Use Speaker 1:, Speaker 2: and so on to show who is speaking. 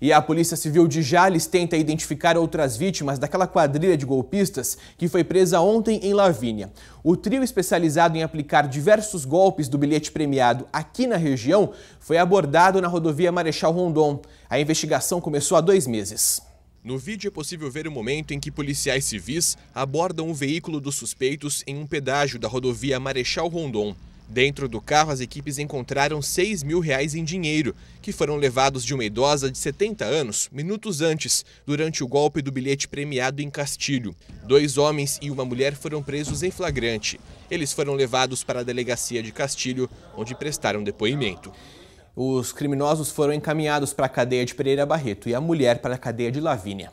Speaker 1: E a Polícia Civil de Jales tenta identificar outras vítimas daquela quadrilha de golpistas que foi presa ontem em Lavínia. O trio especializado em aplicar diversos golpes do bilhete premiado aqui na região foi abordado na rodovia Marechal Rondon. A investigação começou há dois meses. No vídeo é possível ver o momento em que policiais civis abordam o veículo dos suspeitos em um pedágio da rodovia Marechal Rondon. Dentro do carro, as equipes encontraram 6 mil reais em dinheiro, que foram levados de uma idosa de 70 anos, minutos antes, durante o golpe do bilhete premiado em Castilho. Dois homens e uma mulher foram presos em flagrante. Eles foram levados para a delegacia de Castilho, onde prestaram depoimento. Os criminosos foram encaminhados para a cadeia de Pereira Barreto e a mulher para a cadeia de Lavínia.